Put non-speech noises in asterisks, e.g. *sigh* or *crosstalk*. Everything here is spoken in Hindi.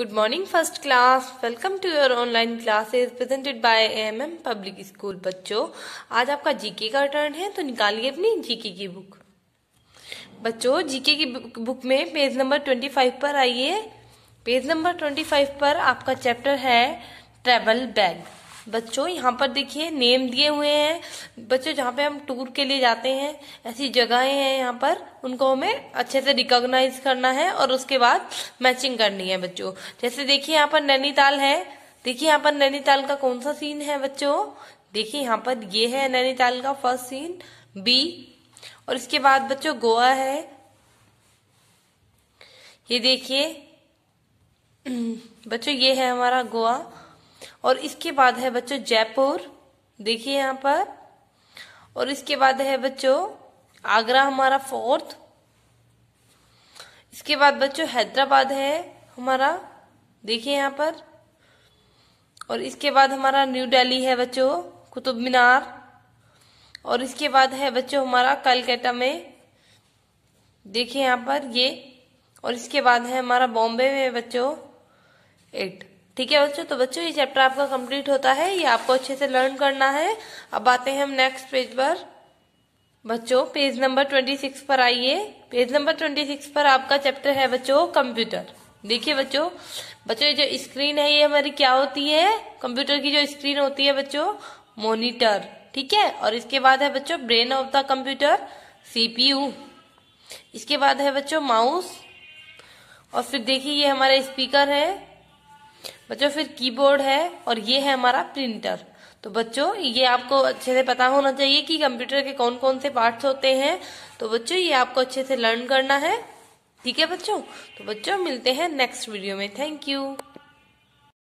Good morning first class welcome to your online presented presented M M public school बच्चों आज आपका जीके का टर्न है तो निकालिए अपनी जीके की बुक बच्चों जीके की बुक में पेज नंबर ट्वेंटी फाइव पर आइए पेज नंबर ट्वेंटी फाइव पर आपका चैप्टर है ट्रेवल बैग बच्चों यहाँ पर देखिए नेम दिए हुए हैं बच्चों जहाँ पे हम टूर के लिए जाते हैं ऐसी जगहें हैं यहाँ पर उनको हमें अच्छे से रिकॉग्नाइज करना है और उसके बाद मैचिंग करनी है बच्चों जैसे देखिए यहाँ पर नैनीताल है देखिए यहाँ पर नैनीताल का कौन सा सीन है बच्चों देखिए यहाँ पर ये है नैनीताल का फर्स्ट सीन बी और इसके बाद बच्चों गोवा है ये देखिए *clears throat* बच्चों ये है हमारा गोवा और इसके बाद है बच्चों जयपुर देखिए यहाँ पर और इसके बाद है बच्चों आगरा हमारा फोर्थ इसके बाद बच्चों हैदराबाद है हमारा देखिए यहाँ पर और इसके बाद हमारा न्यू दिल्ली है बच्चों कुतुब मीनार और इसके बाद है बच्चों हमारा कलकत्ता में देखिए यहाँ पर ये और इसके बाद है हमारा बॉम्बे में बच्चों एट ठीक है बच्चों तो बच्चों ये चैप्टर आपका कंप्लीट होता है ये आपको अच्छे से लर्न करना है अब आते हैं हम नेक्स्ट पेज पर बच्चों पेज नंबर ट्वेंटी सिक्स पर आइए पेज नंबर ट्वेंटी सिक्स पर आपका चैप्टर है बच्चों कंप्यूटर देखिए बच्चों बच्चों ये जो स्क्रीन है ये हमारी क्या होती है कंप्यूटर की जो स्क्रीन होती है बच्चों मोनिटर ठीक है और इसके बाद है बच्चों brain of the computer CPU इसके बाद है बच्चों माउस और फिर देखिए ये हमारा स्पीकर है बच्चों फिर कीबोर्ड है और ये है हमारा प्रिंटर तो बच्चों ये आपको अच्छे से पता होना चाहिए कि कंप्यूटर के कौन कौन से पार्ट्स होते हैं तो बच्चों ये आपको अच्छे से लर्न करना है ठीक है बच्चों तो बच्चों मिलते हैं नेक्स्ट वीडियो में थैंक यू